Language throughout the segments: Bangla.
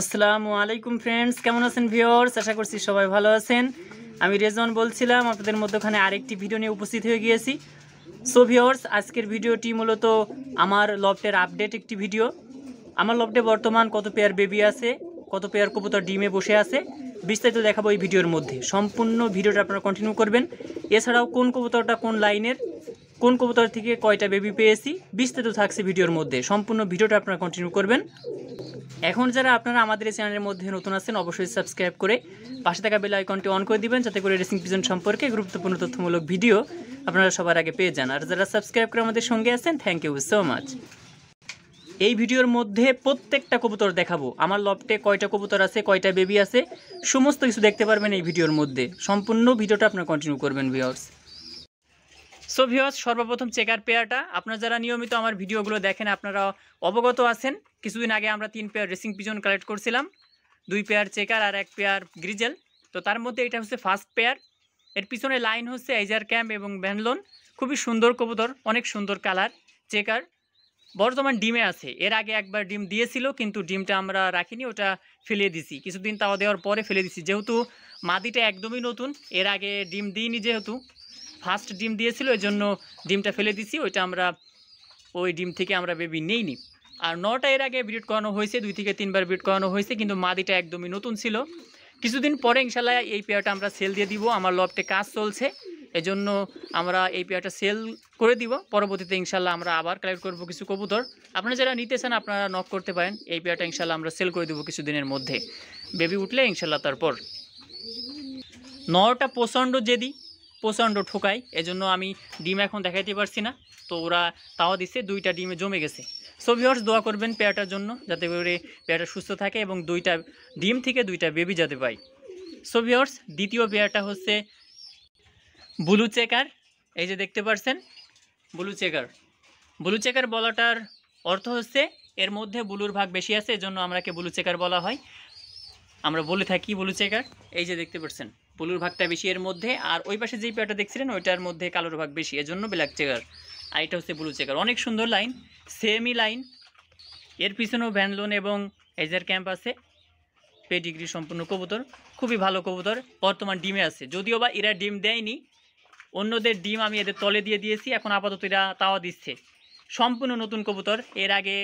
আসসালামু আলাইকুম ফ্রেন্ডস কেমন আছেন ভিওর্স আশা করছি সবাই ভালো আছেন আমি রেজন বলছিলাম আপনাদের মধ্যখানে আরেকটি ভিডিও নিয়ে উপস্থিত হয়ে গিয়েছি সো ভিওর্স আজকের ভিডিওটি মূলত আমার লফটের আপডেট একটি ভিডিও আমার লফটে বর্তমান কত পেয়ার বেবি আছে কত পেয়ার কবুতর ডিমে বসে আছে বিস্তারিত দেখাবো এই ভিডিওর মধ্যে সম্পূর্ণ ভিডিওটা আপনারা কন্টিনিউ করবেন এছাড়াও কোন কবুতরটা কোন লাইনের কোন কবুতর থেকে কয়টা বেবি পেয়েছি বিস্তারিত থাকছে ভিডিওর মধ্যে সম্পূর্ণ ভিডিওটা আপনারা কন্টিনিউ করবেন এখন যারা আপনারা আমাদের এই চ্যানেলের মধ্যে নতুন আছেন অবশ্যই সাবস্ক্রাইব করে পাশে থাকা বেল আইকনটি অন করে দিবেন যাতে করে রেসিং পিজন সম্পর্কে গুরুত্বপূর্ণ তথ্যমূলক ভিডিও আপনারা সবার আগে পেয়ে যান আর যারা সাবস্ক্রাইব করে আমাদের সঙ্গে আছেন থ্যাংক ইউ সো মাচ এই ভিডিওর মধ্যে প্রত্যেকটা কবুতর দেখাবো আমার লফটে কয়টা কবুতর আছে কয়টা বেবি আছে সমস্ত কিছু দেখতে পারবেন এই ভিডিওর মধ্যে সম্পূর্ণ ভিডিওটা আপনারা কন্টিনিউ করবেন ভিওর্স সো ভিওয়ার্স সর্বপ্রথম চেকার পেয়ারটা আপনারা যারা নিয়মিত আমার ভিডিওগুলো দেখেন আপনারা অবগত আছেন কিছুদিন আগে আমরা তিন পেয়ার রেসিং পিজন কালেক্ট করছিলাম দুই পেয়ার চেকার আর এক পেয়ার গ্রিজেল তো তার মধ্যে এটা হচ্ছে ফার্স্ট পেয়ার এর পিছনে লাইন হচ্ছে এজার ক্যাম্প এবং ব্যানলোন খুবই সুন্দর কবুতর অনেক সুন্দর কালার চেকার বর্তমান ডিমে আছে এর আগে একবার ডিম দিয়েছিল কিন্তু ডিমটা আমরা রাখিনি ওটা ফেলে দিছি কিছুদিন তাও দেওয়ার পরে ফেলে দিছি যেহেতু মাদিটা একদমই নতুন এর আগে ডিম দিইনি যেহেতু ফার্স্ট ডিম দিয়েছিল ওই জন্য ডিমটা ফেলে দিছি ওইটা আমরা ওই ডিম থেকে আমরা বেবি নি আর নটা এর আগে ব্রিড করানো হয়েছে দুই থেকে তিনবার ব্রিড করানো হয়েছে কিন্তু মাদিটা একদমই নতুন ছিল কিছুদিন পরে ইনশাল্লাহ এই পেয়ারটা আমরা সেল দিয়ে দিব আমার লবটে কাজ চলছে এজন্য আমরা এই পেয়ারটা সেল করে দিব পরবর্তীতে ইনশাল্লাহ আমরা আবার কালেক্ট করব কিছু কবুতর আপনারা যারা নিতে চান আপনারা নক করতে পারেন এই পেয়ারটা ইনশাল্লাহ আমরা সেল করে দেবো কিছুদিনের মধ্যে বেবি উঠলে ইনশাল্লাহ তারপর নটা প্রচণ্ড যেদি প্রচণ্ড ঠোকায় এজন্য আমি ডিম এখন দেখাইতে পারছি না তো ওরা তাও দিছে দুইটা ডিমে জমে গেছে সো ভিওর্স দোয়া করবেন পেয়াটার জন্য যাতে করে পেয়াটা সুস্থ থাকে এবং দুইটা ডিম থেকে দুইটা বেবি যাতে পাই সো ভিওর্স দ্বিতীয় পেয়ারটা হচ্ছে ব্লু চেকার এই যে দেখতে পারছেন ব্লু চেকার ব্লু চেকার বলাটার অর্থ হচ্ছে এর মধ্যে ব্লুর ভাগ বেশি আছে এজন্য আমরাকে ব্লু চেকার বলা হয় আমরা বলে থাকি ব্লু চেকার এই যে দেখতে পাচ্ছেন ব্লুর ভাগটা বেশি এর মধ্যে আর ওই পাশে যেই পেয়ারটা দেখছিলেন ওইটার মধ্যে কালোর ভাগ বেশি এজন্য ব্ল্যাক চেকার আর এটা হচ্ছে ব্লু চেকার অনেক সুন্দর লাইন সেমই লাইন এর পিছনেও ভ্যানলোন এবং এজার ক্যাম্প আছে পেডিগ্রি সম্পূর্ণ কবুতর খুবই ভালো কবুতর বর্তমান ডিমে আছে যদিও বা এরা ডিম দেয়নি অন্যদের ডিম আমি এদের তলে দিয়ে দিয়েছি এখন আপাতত এরা তাওয়া দিচ্ছে সম্পূর্ণ নতুন কবুতর এর আগে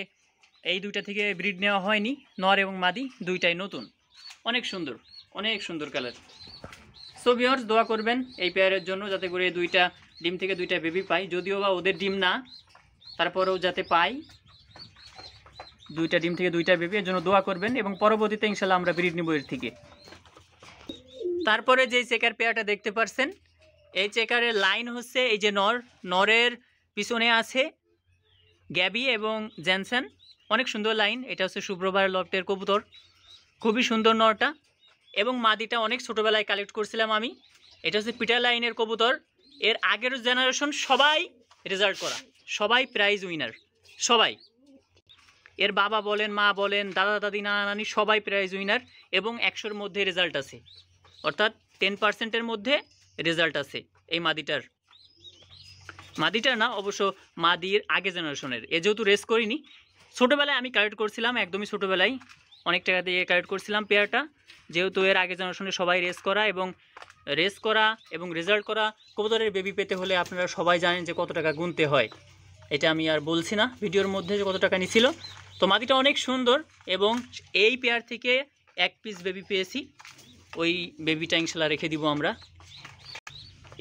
এই দুইটা থেকে ব্রিড নেওয়া হয়নি নর এবং মাদি দুইটাই নতুন অনেক সুন্দর অনেক সুন্দর কালার সো ভিওর্স দোয়া করবেন এই পেয়ারের জন্য যাতে করে দুইটা ডিম থেকে দুইটা বেবি পাই যদিও বা ওদের ডিম না তারপরেও যাতে পাই দুইটা ডিম থেকে দুইটা বেবি এর জন্য দোয়া করবেন এবং পরবর্তীতে ইনশাল্লাহ আমরা ব্রিড নিব এর থেকে তারপরে যেই চেকার পেয়ারটা দেখতে পারছেন এই চেকারের লাইন হচ্ছে এই যে নর নরের পিছনে আছে গ্যাবি এবং জ্যানসন অনেক সুন্দর লাইন এটা হচ্ছে শুভ্রবার লফটের কবুতর খুবই সুন্দর নরটা এবং মাদিটা অনেক ছোটোবেলায় কালেক্ট করছিলাম আমি এটা হচ্ছে পিটার লাইনের কবুতর এর আগের জেনারেশন সবাই রেজাল্ট করা সবাই প্রাইজ উইনার সবাই এর বাবা বলেন মা বলেন দাদা দাদি নানা নানি সবাই প্রাইজ উইনার এবং একশোর মধ্যে রেজাল্ট আছে অর্থাৎ টেন পার্সেন্টের মধ্যে রেজাল্ট আছে এই মাদিটার মাদিটার না অবশ্য মাদির আগে জেনারেশনের এ যেহেতু রেস করিনি ছোটোবেলায় আমি কালেক্ট করছিলাম একদমই ছোটোবেলায় অনেক টাকা দিয়ে কালেক্ট করছিলাম পেয়ারটা যেহেতু এর আগে জেনারেশনে সবাই রেস করা এবং রেস করা এবং রেজাল্ট করা কবুতরের বেবি পেতে হলে আপনারা সবাই জানেন যে কত টাকা গুনতে হয় এটা আমি আর বলছি না ভিডিওর মধ্যে যে কত টাকা নিছিল তো মাদিটা অনেক সুন্দর এবং এই পেয়ার থেকে এক পিস বেবি পেয়েছি ওই বেবিটা শালা রেখে দিব আমরা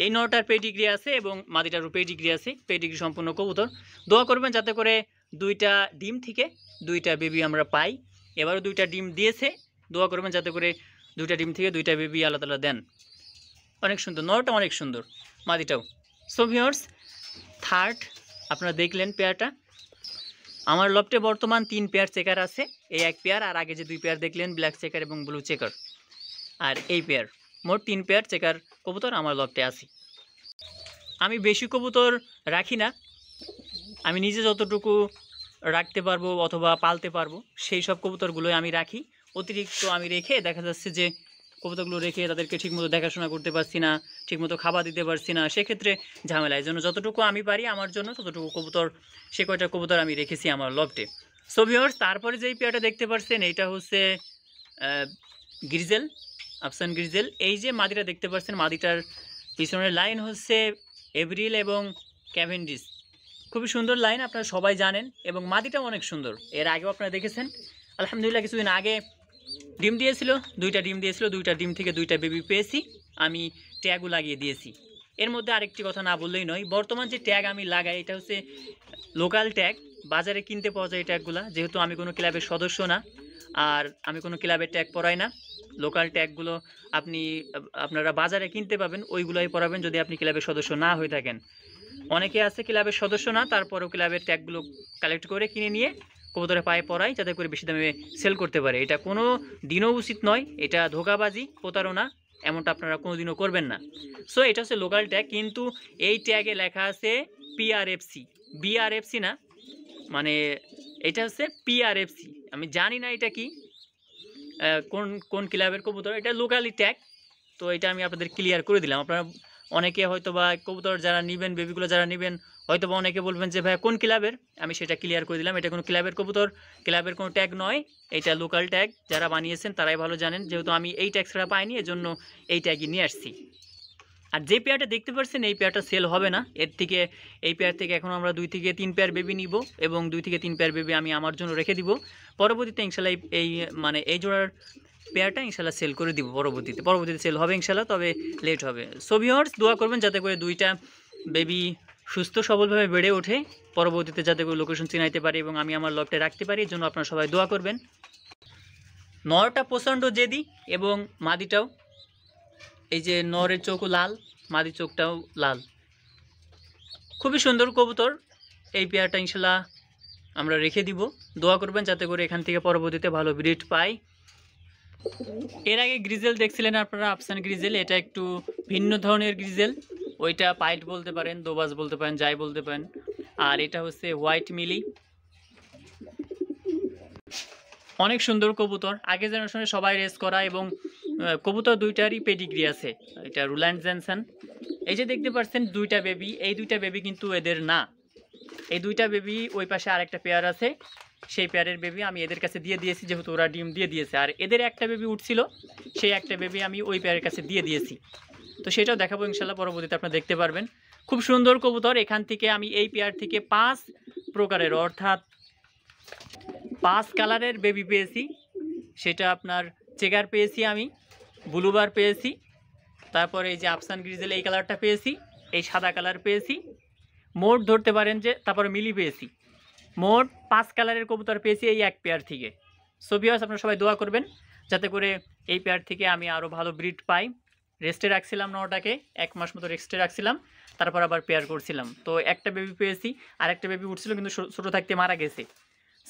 এই নটার পেডিগ্রি আছে এবং মাদিটারও পেডিগ্রি আছে পেডিগ্রি সম্পূর্ণ কবুতর দোয়া করবেন যাতে করে দুইটা ডিম থেকে দুইটা বেবি আমরা পাই এবারও দুইটা ডিম দিয়েছে দোয়া করবেন যাতে করে দুইটা ডিম থেকে দুইটা বেবি আল্লাহ তালা দেন অনেক সুন্দর নটা অনেক সুন্দর মাদিটাও সো ভিওর্স থার্ড আপনারা দেখলেন পেয়ারটা আমার লপটে বর্তমান তিন পেয়ার চেকার আছে এই এক পেয়ার আর আগে যে দুই পেয়ার দেখলেন ব্ল্যাক চেকার এবং ব্লু চেকার আর এই পেয়ার মোট তিন পেয়ার চেকার কবুতর আমার লপটে আছে আমি বেশি কবুতর রাখি না আমি নিজে যতটুকু রাখতে পারবো অথবা পালতে পারবো সেই সব কবুতরগুলোই আমি রাখি অতিরিক্ত আমি রেখে দেখা যাচ্ছে যে কবুতরগুলো রেখে তাদেরকে ঠিকমতো দেখাশোনা করতে পারছি না ঠিকমতো খাবার দিতে পারছি না সেক্ষেত্রে ঝামেলা এই জন্য যতটুকু আমি পারি আমার জন্য ততটুকু কবুতর সে কয়টা কবুতর আমি রেখেছি আমার লভটে সো ভিওর্স তারপরে যেই পেয়ারটা দেখতে পারছেন এইটা হচ্ছে গ্রিজেল আফসান গ্রিজেল এই যে মাদিটা দেখতে পারছেন মাদিটার পিছনের লাইন হচ্ছে এভরিল এবং ক্যাভেন্ডিস খুবই সুন্দর লাইন আপনারা সবাই জানেন এবং মাদিটাও অনেক সুন্দর এর আগেও আপনারা দেখেছেন আলহামদুলিল্লাহ কিছুদিন আগে ডিম দিয়েছিল দুইটা ডিম দিয়েছিল দুইটা ডিম থেকে দুইটা বেবি পেয়েছি আমি ট্যাগও লাগিয়ে দিয়েছি এর মধ্যে আরেকটি কথা না বললেই নয় বর্তমান যে ট্যাগ আমি লাগাই এটা হচ্ছে লোকাল ট্যাগ বাজারে কিনতে পাওয়া যায় ট্যাগগুলো যেহেতু আমি কোনো ক্লাবের সদস্য না আর আমি কোনো ক্লাবের ট্যাগ পরাই না লোকাল ট্যাগগুলো আপনি আপনারা বাজারে কিনতে পাবেন ওইগুলোই পরাবেন যদি আপনি ক্লাবের সদস্য না হয়ে থাকেন অনেকে আছে ক্লাবের সদস্য না তারপরও ক্লাবের ট্যাগগুলো কালেক্ট করে কিনে নিয়ে কবুতরের পায়ে পড়াই যাতে করে বেশি দামে সেল করতে পারে এটা কোনো দিনও উচিত নয় এটা ধোকাবাজি প্রতারণা এমনটা আপনারা কোনোদিনও করবেন না সো এটা হচ্ছে লোকাল ট্যাগ কিন্তু এই ট্যাগে লেখা আছে পিআরএফসি বিআরএফসি না মানে এটা হচ্ছে পিআরএফসি আমি জানি না এটা কি কোন কোন ক্লাবের কবুতর এটা লোকালি ট্যাগ তো এটা আমি আপনাদের ক্লিয়ার করে দিলাম আপনারা অনেকে হয়তো বা কবুতর যারা নেবেন বেবিগুলো যারা নেবেন হয়তো বা অনেকে বলবেন যে ভাইয়া কোন ক্লাবের আমি সেটা ক্লিয়ার করে দিলাম এটা কোনো ক্লাবের কবুতর ক্লাবের কোনো ট্যাগ নয় এটা লোকাল ট্যাগ যারা বানিয়েছেন তারাই ভালো জানেন যেহেতু আমি এই ট্যাগ ছাড়া পাইনি এজন্য এই ট্যাগই নিয়ে আসছি আর যে পেয়ারটা দেখতে পাচ্ছেন এই পেয়ারটা সেল হবে না এর থেকে এই পেয়ার থেকে এখন আমরা দুই থেকে তিন পেয়ার বেবি নিব এবং দুই থেকে তিন পেয়ার বেবি আমি আমার জন্য রেখে দিব পরবর্তীতে ইনশাল্লাহ এই মানে এই জোড়ার পেয়ারটা ইনশাল্লাহ সেল করে দিব পরবর্তীতে পরবর্তীতে সেল হবে ইনশাল্লাহ তবে লেট হবে সোভিয়র্স দোয়া করবেন যাতে করে দুইটা বেবি সুস্থ সবলভাবে বেড়ে ওঠে পরবর্তীতে যাতে করে লোকেশন চিনাইতে পারি এবং আমি আমার লকটা রাখতে পারি এর জন্য আপনারা সবাই দোয়া করবেন নরটা প্রচণ্ড জেদি এবং মাদিটাও এই যে নরের চোখও লাল মাদি চোখটাও লাল খুবই সুন্দর কবুতর এই পেয়ারটা ইনশাল্লাহ আমরা রেখে দিব দোয়া করবেন যাতে করে এখান থেকে পরবর্তীতে ভালো ব্রিড পাই এর আগে গ্রিজেল দেখছিলেন আপনারা আফসান গ্রিজেল এটা একটু ভিন্ন ধরনের গ্রিজেল ওইটা পাইট বলতে পারেন দোবাজ বলতে পারেন যাই বলতে পারেন আর এটা হচ্ছে হোয়াইট মিলি অনেক সুন্দর কবুতর আগে জেনারেশনে সবাই রেস করা এবং কবুতর দুইটারই পেডিগ্রি আছে এটা রুল্যান্ড জেনসান এই যে দেখতে পাচ্ছেন দুইটা বেবি এই দুইটা বেবি কিন্তু এদের না এই দুইটা বেবি ওই পাশে আরেকটা পেয়ার আছে সেই পেয়ারের বেবি আমি এদের কাছে দিয়ে দিয়েছি যেহেতু ওরা ডিম দিয়ে দিয়েছে আর এদের একটা বেবি উঠছিল সেই একটা বেবি আমি ওই পেয়ারের কাছে দিয়ে দিয়েছি তো সেটাও দেখাবো ইনশাল্লাহ পরবর্তীতে আপনারা দেখতে পারবেন খুব সুন্দর কবুতর এখান থেকে আমি এই পেয়ার থেকে পাঁচ প্রকারের অর্থাৎ পাঁচ কালারের বেবি পেয়েছি সেটা আপনার চেগার পেয়েছি আমি ব্লুবার পেয়েছি তারপরে এই যে আফসান গ্রিজেল এই কালারটা পেয়েছি এই সাদা কালার পেয়েছি মোট ধরতে পারেন যে তারপরে মিলি পেয়েছি মোট পাঁচ কালারের কবুতর পেয়েছি এই এক পেয়ার থেকে সো ভিওয়ার্স আপনারা সবাই দোয়া করবেন যাতে করে এই পেয়ার থেকে আমি আরও ভালো ব্রিড পাই রেস্টে রাখছিলাম না ওটাকে এক মাস মতো রেস্টে রাখছিলাম তারপর আবার পেয়ার করছিলাম তো একটা বেবি পেয়েছি আর একটা বেবি উঠছিল কিন্তু ছোটো থাকতে মারা গেছে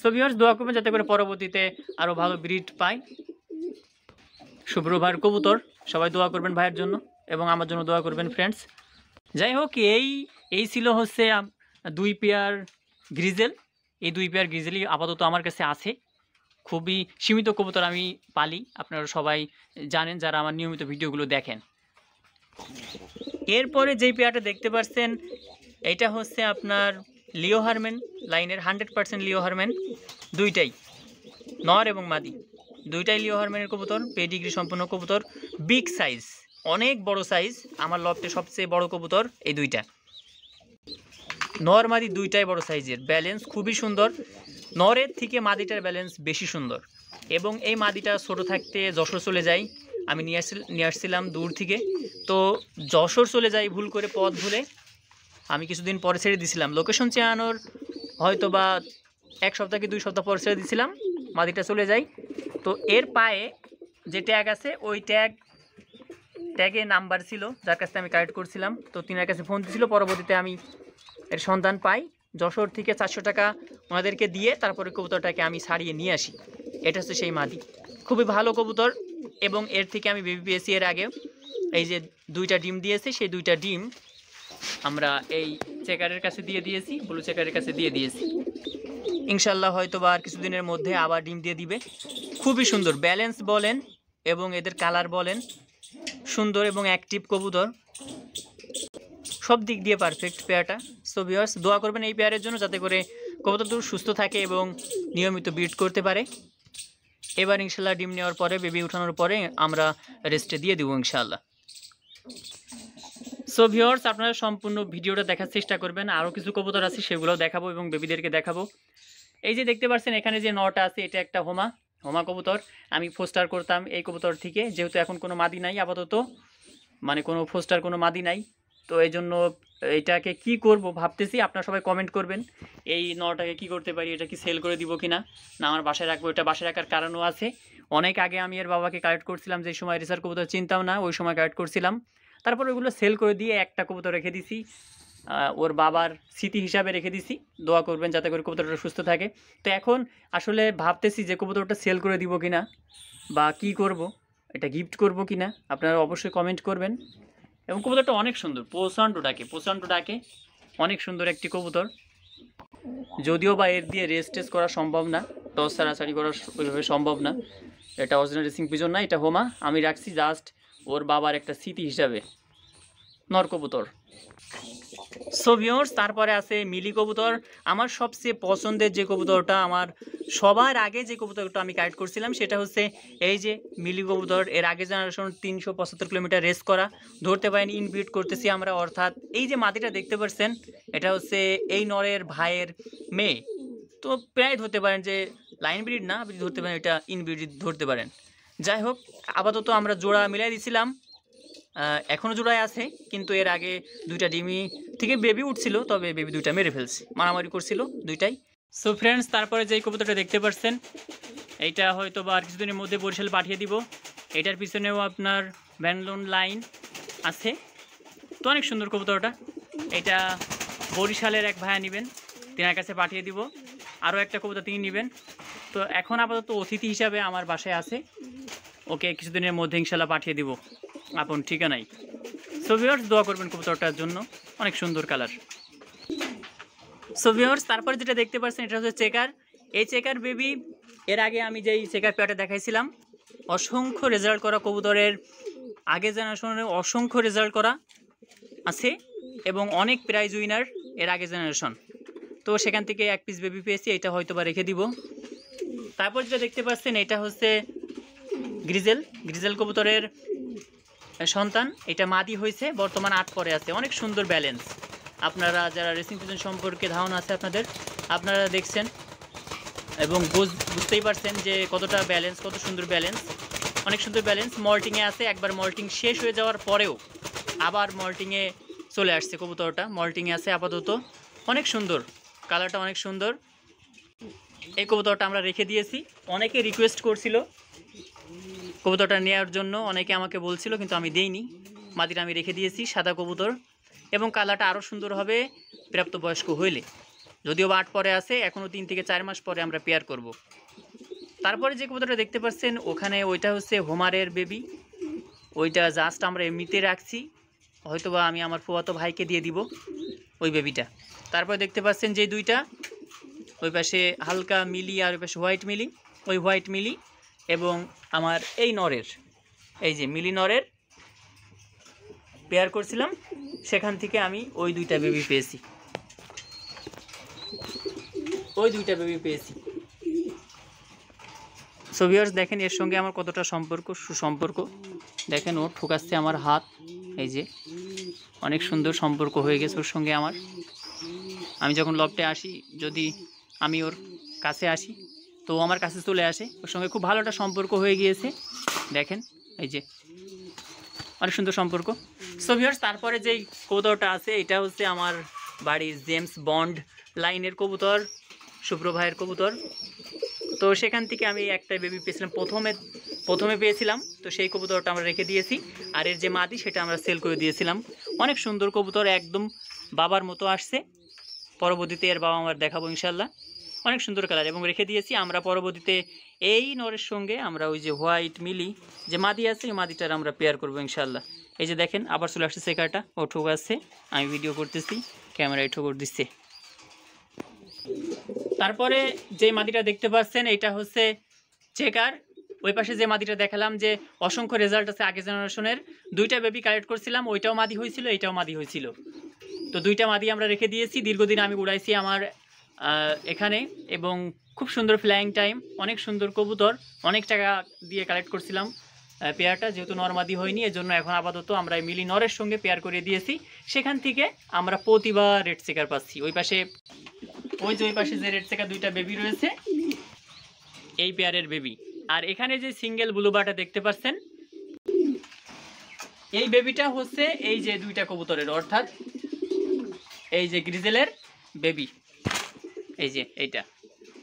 সো ভিওয়ার্স দোয়া করবেন যাতে করে পরবর্তীতে আরও ভালো ব্রিড পাই শুভ্র ভাইয়ের কবুতর সবাই দোয়া করবেন ভাইয়ের জন্য এবং আমার জন্য দোয়া করবেন ফ্রেন্ডস যাই হোক এই এই ছিল হচ্ছে দুই পেয়ার গ্রিজেল এই দুই পেয়ার গ্রিজলি আপাতত আমার কাছে আছে খুবই সীমিত কবুতর আমি পালি আপনারা সবাই জানেন যারা আমার নিয়মিত ভিডিওগুলো দেখেন এরপরে যেই পেয়ারটা দেখতে পাচ্ছেন এটা হচ্ছে আপনার লিও হারমেন লাইনের হান্ড্রেড পার্সেন্ট লিও হারমেন দুইটাই নর এবং মাদি দুইটাই লিও হারমেনের কবুতর ডিগ্রি সম্পূর্ণ কবুতর বিগ সাইজ অনেক বড় সাইজ আমার লফটে সবচেয়ে বড় কবুতর এই দুইটা নর মাদি দুইটাই বড় সাইজের ব্যালেন্স খুবই সুন্দর নরের থেকে মাদিটার ব্যালেন্স বেশি সুন্দর এবং এই মাদিটা ছোট থাকতে যশোর চলে যাই আমি নিয়ে আসছিল নিয়ে আসছিলাম দূর থেকে তো যশোর চলে যাই ভুল করে পথ ভুলে আমি কিছুদিন পরে ছেড়ে দিছিলাম লোকেশন চেয়ানোর হয়তো বা এক সপ্তাহ কি দুই সপ্তাহ পর ছেড়ে দিছিলাম মাদিটা চলে যাই তো এর পায়ে যে ট্যাগ আছে ওই ট্যাগ ট্যাগে নাম্বার ছিল যার কাছে আমি কালেক্ট করছিলাম তো তিনার কাছে ফোন দিছিল পরবর্তীতে আমি এর সন্ধান পাই যশোর থেকে চারশো টাকা ওনাদেরকে দিয়ে তারপরে কবুতরটাকে আমি ছাড়িয়ে নিয়ে আসি এটা হচ্ছে সেই মাদি খুবই ভালো কবুতর এবং এর থেকে আমি বেবি এর আগে এই যে দুইটা ডিম দিয়েছি সেই দুইটা ডিম আমরা এই চেকারের কাছে দিয়ে দিয়েছি ব্লু চেকারের কাছে দিয়ে দিয়েছি ইনশাল্লাহ হয়তো বা আর কিছুদিনের মধ্যে আবার ডিম দিয়ে দিবে খুবই সুন্দর ব্যালেন্স বলেন এবং এদের কালার বলেন সুন্দর এবং অ্যাক্টিভ কবুতর সব দিক দিয়ে পারফেক্ট পেয়াটা সো ভিওয়ার্স দোয়া করবেন এই পেয়ারের জন্য যাতে করে কবুতর দুটো সুস্থ থাকে এবং নিয়মিত বিট করতে পারে এবার ইনশাল্লাহ ডিম নেওয়ার পরে বেবি উঠানোর পরে আমরা রেস্টে দিয়ে দেবো ইনশাল্লাহ সো ভিওর্স আপনারা সম্পূর্ণ ভিডিওটা দেখার চেষ্টা করবেন আরও কিছু কবুতর আছে সেগুলোও দেখাবো এবং বেবিদেরকে দেখাবো এই যে দেখতে পাচ্ছেন এখানে যে নটা আছে এটা একটা হোমা হোমা কবুতর আমি ফোস্টার করতাম এই কবুতর থেকে যেহেতু এখন কোনো মাদি নাই আপাতত মানে কোনো ফোস্টার কোনো মাদি নাই তো এই জন্য এটাকে কি করব ভাবতেছি আপনারা সবাই কমেন্ট করবেন এই নটাকে কি করতে পারি এটা কি সেল করে দিব কি না না আমার বাসায় রাখবো এটা বাসায় রাখার কারণও আছে অনেক আগে আমি এর বাবাকে কালেক্ট করছিলাম যে সময় রিসার্চ কবুতর চিনতাম না ওই সময় কালেক্ট করছিলাম তারপর ওইগুলো সেল করে দিয়ে একটা কবুতর রেখে দিছি ওর বাবার স্মৃতি হিসাবে রেখে দিছি দোয়া করবেন যাতে করে কবুতরটা সুস্থ থাকে তো এখন আসলে ভাবতেছি যে কবুতরটা সেল করে দিব কি না বা কি করব এটা গিফট করব কি না আপনারা অবশ্যই কমেন্ট করবেন এবং কবুতরটা অনেক সুন্দর প্রচণ্ড ডাকে প্রচণ্ড ডাকে অনেক সুন্দর একটি কবুতর যদিও বা এর দিয়ে রেস টেস করা সম্ভব না টস ছাড়াছাড়ি করা ওইভাবে সম্ভব না এটা অরিজিনাল রেসিং পিজন না এটা হোমা আমি রাখছি জাস্ট ওর বাবার একটা স্মৃতি হিসাবে নর কবুতর সো তারপরে আছে মিলি কবুতর আমার সবচেয়ে পছন্দের যে কবুতরটা আমার সবার আগে যে কবুতরটা আমি গাইড করছিলাম সেটা হচ্ছে এই যে মিলি কবুতর এর আগে জেনারেশন তিনশো পঁচাত্তর কিলোমিটার রেস করা ধরতে পারেন ইনভিট করতেছি আমরা অর্থাৎ এই যে মাদিটা দেখতে পাচ্ছেন এটা হচ্ছে এই নরের ভাইয়ের মেয়ে তো প্রায় ধরতে পারেন যে লাইন ব্রিড না আপনি ধরতে পারেন এটা ইনব্রিড ধরতে পারেন যাই হোক আপাতত আমরা জোড়া মিলাই দিছিলাম এখনও জুড়াই আছে কিন্তু এর আগে দুইটা ডিমি থেকে বেবি উঠছিল তবে বেবি দুইটা মেরে ফেলছে মারামারি করছিল দুইটাই সো ফ্রেন্ডস তারপরে যেই কবুতরটা দেখতে পাচ্ছেন এইটা হয়তো বা আর কিছুদিনের মধ্যে বরিশাল পাঠিয়ে দিব এটার পিছনেও আপনার ভ্যানলোন লাইন আছে তো অনেক সুন্দর কবুতরটা এটা বরিশালের এক ভাইয়া নেবেন তিনার কাছে পাঠিয়ে দিব আরও একটা কবুতর তিনি নেবেন তো এখন আপাতত অতিথি হিসাবে আমার বাসায় আছে ওকে কিছুদিনের মধ্যে ইনশাল্লাহ পাঠিয়ে দিব আপন ঠিকানায় সো দোয়া করবেন কবুতরটার জন্য অনেক সুন্দর কালার সো ভিওর্স তারপরে যেটা দেখতে পাচ্ছেন এটা হচ্ছে চেকার এই চেকার বেবি এর আগে আমি যেই চেকার পেয়াটা দেখাইছিলাম অসংখ্য রেজাল্ট করা কবুতরের আগে জেনারেশনের অসংখ্য রেজাল্ট করা আছে এবং অনেক প্রাইজ উইনার এর আগে জেনারেশন তো সেখান থেকে এক পিস বেবি পেয়েছি এটা হয়তো বা রেখে দিব তারপর যেটা দেখতে পাচ্ছেন এটা হচ্ছে গ্রিজেল গ্রিজেল কবুতরের সন্তান এটা মাদি হয়েছে বর্তমান আট পরে আছে অনেক সুন্দর ব্যালেন্স আপনারা যারা রেসিং পিজন সম্পর্কে ধারণা আছে আপনাদের আপনারা দেখছেন এবং বুঝতেই পারছেন যে কতটা ব্যালেন্স কত সুন্দর ব্যালেন্স অনেক সুন্দর ব্যালেন্স মল্টিংয়ে আছে একবার মল্টিং শেষ হয়ে যাওয়ার পরেও আবার মল্টিংয়ে চলে আসছে কবুতরটা মল্টিংয়ে আছে আপাতত অনেক সুন্দর কালারটা অনেক সুন্দর এই কবুতরটা আমরা রেখে দিয়েছি অনেকে রিকোয়েস্ট করছিল কবুতরটা নেওয়ার জন্য অনেকে আমাকে বলছিল কিন্তু আমি দেইনি মাদিটা আমি রেখে দিয়েছি সাদা কবুতর এবং কালারটা আরও সুন্দর হবে প্রাপ্তবয়স্ক হইলে যদিও বা আট পরে আছে এখনও তিন থেকে চার মাস পরে আমরা পেয়ার করব। তারপরে যে কবুতরটা দেখতে পাচ্ছেন ওখানে ওইটা হচ্ছে হোমারের বেবি ওইটা জাস্ট আমরা এমনিতে রাখছি হয়তোবা আমি আমার ফুয়াতো ভাইকে দিয়ে দিব ওই বেবিটা তারপরে দেখতে পাচ্ছেন যে দুইটা ওই পাশে হালকা মিলি আর ওই পাশে হোয়াইট মিলি ওই হোয়াইট মিলি এবং আমার এই নরের এই যে মিলি নরের পেয়ার করছিলাম সেখান থেকে আমি ওই দুইটা বেবি পেয়েছি ওই দুইটা বেবি পেয়েছি সোভিয়ার্স দেখেন এর সঙ্গে আমার কতটা সম্পর্ক সুসম্পর্ক দেখেন ও ঠোকাচ্ছে আমার হাত এই যে অনেক সুন্দর সম্পর্ক হয়ে গেছে ওর সঙ্গে আমার আমি যখন লবটে আসি যদি আমি ওর কাছে আসি তো আমার কাছে চলে আসে ওর সঙ্গে খুব ভালো একটা সম্পর্ক হয়ে গিয়েছে দেখেন এই যে অনেক সুন্দর সম্পর্ক সো তারপরে যেই কবুতরটা আছে এটা হচ্ছে আমার বাড়ির জেমস বন্ড লাইনের কবুতর শুভ্র ভাইয়ের কবুতর তো সেখান থেকে আমি একটা বেবি পেয়েছিলাম প্রথমে প্রথমে পেয়েছিলাম তো সেই কবুতরটা আমরা রেখে দিয়েছি আর এর যে মাদি সেটা আমরা সেল করে দিয়েছিলাম অনেক সুন্দর কবুতর একদম বাবার মতো আসছে পরবর্তীতে এর বাবা আমার দেখাবো ইনশাল্লাহ অনেক সুন্দর কালার এবং রেখে দিয়েছি আমরা পরবর্তীতে এই নরের সঙ্গে আমরা ওই যে হোয়াইট মিলি যে মাদি আছে ওই মাদিটার আমরা পেয়ার করবো ইনশাল্লাহ এই যে দেখেন আবার চলে আসছে সেকারটা ও ঠোক আছে আমি ভিডিও করতেছি ক্যামেরায় ঠোকর দিচ্ছে তারপরে যে মাদিটা দেখতে পাচ্ছেন এটা হচ্ছে চেকার ওই পাশে যে মাদিটা দেখালাম যে অসংখ্য রেজাল্ট আছে আগের জেনারেশনের দুইটা বেবি কালেক্ট করছিলাম ওইটাও মাদি হয়েছিল এটাও মাদি হয়েছিল তো দুইটা মাদি আমরা রেখে দিয়েছি দীর্ঘদিন আমি উড়াইছি আমার এখানে এবং খুব সুন্দর ফ্লাইং টাইম অনেক সুন্দর কবুতর অনেক টাকা দিয়ে কালেক্ট করছিলাম পেয়ারটা যেহেতু নর্মাদি হয়নি এজন্য এখন আপাতত আমরা মিলি নরের সঙ্গে পেয়ার করে দিয়েছি সেখান থেকে আমরা প্রতিভা রেড চেকার পাচ্ছি ওই পাশে ওই যে ওই পাশে যে রেড চেকার দুইটা বেবি রয়েছে এই পেয়ারের বেবি আর এখানে যে সিঙ্গেল ব্লুবাটা দেখতে পাচ্ছেন এই বেবিটা হচ্ছে এই যে দুইটা কবুতরের অর্থাৎ এই যে গ্রিজেলের বেবি এই যে এইটা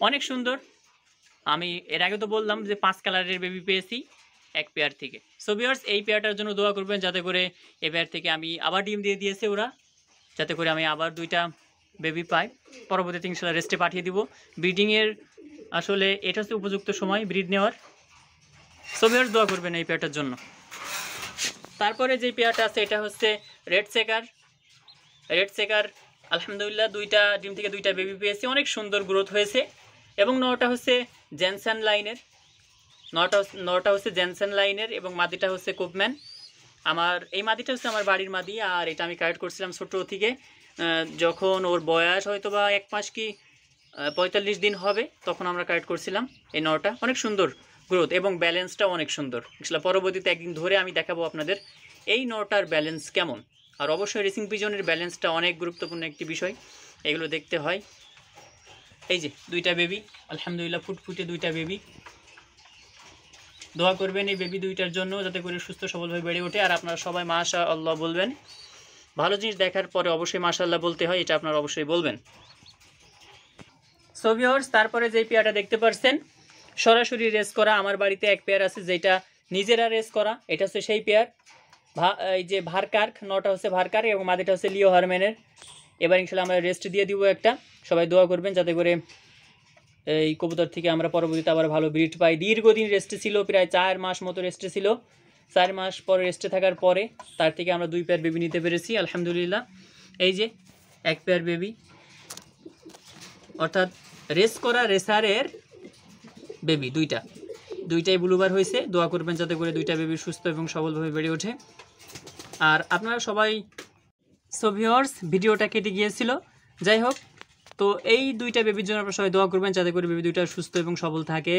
অনেক সুন্দর আমি এর আগে তো বললাম যে পাঁচ কালারের বেবি পেয়েছি এক পেয়ার থেকে সো বিয়ার্স এই পেয়ারটার জন্য দোয়া করবেন যাতে করে এ পেয়ার থেকে আমি আবার ডিম দিয়ে দিয়েছে ওরা যাতে করে আমি আবার দুইটা বেবি পাই তিন ইনশাল্লাহ রেস্টে পাঠিয়ে দিব ব্রিডিংয়ের আসলে এটা হচ্ছে উপযুক্ত সময় ব্রিড নেওয়ার সো বিয়ার্স দোয়া করবেন এই পেয়ারটার জন্য তারপরে যে পেয়ারটা আছে এটা হচ্ছে রেড সেকার রেড সেকার আলহামদুলিল্লাহ দুইটা ডিম থেকে দুইটা বেবি পেয়েছি অনেক সুন্দর গ্রোথ হয়েছে এবং নটা হচ্ছে জেনসেন লাইনের নটা নটা হচ্ছে জেনসেন লাইনের এবং মাদিটা হচ্ছে কোপম্যান আমার এই মাদিটা হচ্ছে আমার বাড়ির মাদি আর এটা আমি কালেক্ট করছিলাম ছোটো থেকে যখন ওর বয়স হয়তো বা এক মাস কি পঁয়তাল্লিশ দিন হবে তখন আমরা কালেক্ট করছিলাম এই নটা অনেক সুন্দর গ্রোথ এবং ব্যালেন্সটা অনেক সুন্দর পরবর্তীতে একদিন ধরে আমি দেখাবো আপনাদের এই নটার ব্যালেন্স কেমন আর অবশ্যই রেসিং পিজনের ব্যালেন্সটা অনেক গুরুত্বপূর্ণ একটি বিষয় এগুলো দেখতে হয় এই যে দুইটা বেবি আলহামদুলিল্লাহ ফুটফুটে দুইটা বেবি দোয়া করবেন এই বেবি দুইটার জন্য যাতে করে সুস্থ সবলভাবে বেড়ে ওঠে আর আপনারা সবাই মাশা আল্লাহ বলবেন ভালো জিনিস দেখার পরে অবশ্যই মাশাল্লাহ বলতে হয় এটা আপনারা অবশ্যই বলবেন সোভিয়র্স তারপরে যে পেয়ারটা দেখতে পারছেন সরাসরি রেস করা আমার বাড়িতে এক পেয়ার আছে যেটা নিজেরা রেস করা এটা হচ্ছে সেই পেয়ার এই যে ভারকার্ক নটা হচ্ছে ভারকার্ক এবং মাদিটা হচ্ছে লিও হারম্যানের এবার ইনশাল্লাহ আমরা রেস্ট দিয়ে দিব একটা সবাই দোয়া করবেন যাতে করে এই কবুতর থেকে আমরা পরবর্তীতে আবার ভালো ব্রিড পাই দীর্ঘদিন রেস্টে ছিল প্রায় চার মাস মতো রেস্টে ছিল চার মাস পর রেস্টে থাকার পরে তার থেকে আমরা দুই পেয়ার বেবি নিতে পেরেছি আলহামদুলিল্লাহ এই যে এক পেয়ার বেবি অর্থাৎ রেস্ট করা রেসারের বেবি দুইটা দুইটাই ব্লুবার হয়েছে দোয়া করবেন যাতে করে দুইটা বেবি সুস্থ এবং সবলভাবে বেড়ে ওঠে আর আপনারা সবাই সোভিয়র্স ভিডিওটা কেটে গিয়েছিল যাই হোক তো এই দুইটা বেবির জন্য আপনারা সবাই দোয়া করবেন যাতে করে বেবি দুইটা সুস্থ এবং সবল থাকে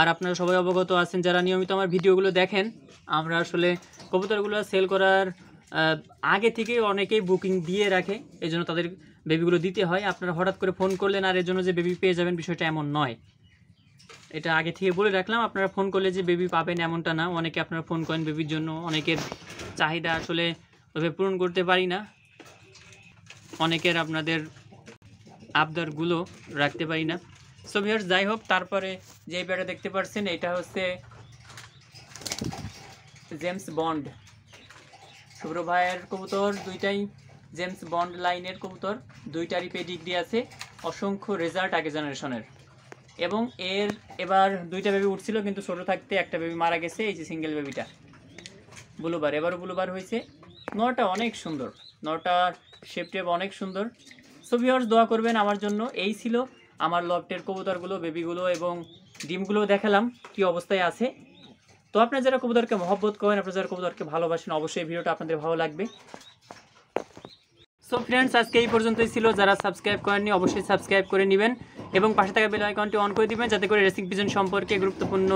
আর আপনারা সবাই অবগত আছেন যারা নিয়মিত আমার ভিডিওগুলো দেখেন আমরা আসলে কবুতরগুলো সেল করার আগে থেকে অনেকেই বুকিং দিয়ে রাখে এই জন্য তাদের বেবিগুলো দিতে হয় আপনারা হঠাৎ করে ফোন করলেন আর এর জন্য যে বেবি পেয়ে যাবেন বিষয়টা এমন নয় এটা আগে থেকে বলে রাখলাম আপনারা ফোন করলে যে বেবি পাবেন এমনটা না অনেকে আপনারা ফোন করেন বেবির জন্য অনেকের চাহিদা আসলে ওভাবে পূরণ করতে পারি না অনেকের আপনাদের আবদারগুলো রাখতে পারি না সো যাই হোক তারপরে যে প্যাডটা দেখতে পাচ্ছেন এটা হচ্ছে জেমস বন্ড শুভ্র ভাইয়ের কবুতর দুইটাই জেমস বন্ড লাইনের কবুতর দুইটারই পেডিগ্রি আছে অসংখ্য রেজাল্ট আগে জেনারেশনের এবং এর এবার দুইটা বেবি উঠছিল কিন্তু ছোটো থাকতে একটা বেবি মারা গেছে এই যে সিঙ্গেল বেবিটা ব্লুবার এবারও ব্লুবার হয়েছে নটা অনেক সুন্দর নটার শেপ টেপ অনেক সুন্দর সো ভিওর্স দোয়া করবেন আমার জন্য এই ছিল আমার লফটের কবুতরগুলো বেবিগুলো এবং ডিমগুলো দেখালাম কি অবস্থায় আছে তো আপনারা যারা কবুতরকে মহব্বত করেন আপনারা যারা কবুতরকে ভালোবাসেন অবশ্যই ভিডিওটা আপনাদের ভালো লাগবে সো ফ্রেন্ডস আজকে এই পর্যন্তই ছিল যারা সাবস্ক্রাইব করেননি অবশ্যই সাবস্ক্রাইব করে নেবেন এবং পাশে থাকা বেল আইকনটি অন করে দিবেন যাতে করে রেসিং পিজন সম্পর্কে গুরুত্বপূর্ণ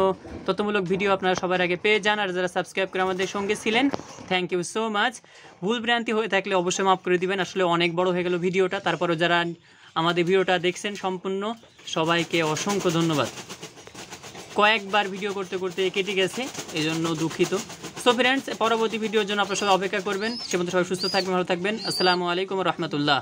তথ্যমূলক ভিডিও আপনারা সবার আগে পেয়ে যান আর যারা সাবস্ক্রাইব করে আমাদের সঙ্গে ছিলেন থ্যাংক ইউ সো মাচ ভুল ভ্রান্তি হয়ে থাকলে অবশ্যই মাফ করে দিবেন আসলে অনেক বড় হয়ে গেল ভিডিওটা তারপরও যারা আমাদের ভিডিওটা দেখছেন সম্পূর্ণ সবাইকে অসংখ্য ধন্যবাদ কয়েকবার ভিডিও করতে করতে কেটে গেছে এই জন্য দুঃখিত সো ফ্রেন্ডস পরবর্তী ভিডিওর জন্য আপনার সবাই অপেক্ষা করবেন সে মধ্যে সবাই সুস্থ থাকবেন ভালো থাকবেন আসসালামু আলাইকুম রহমতুল্লাহ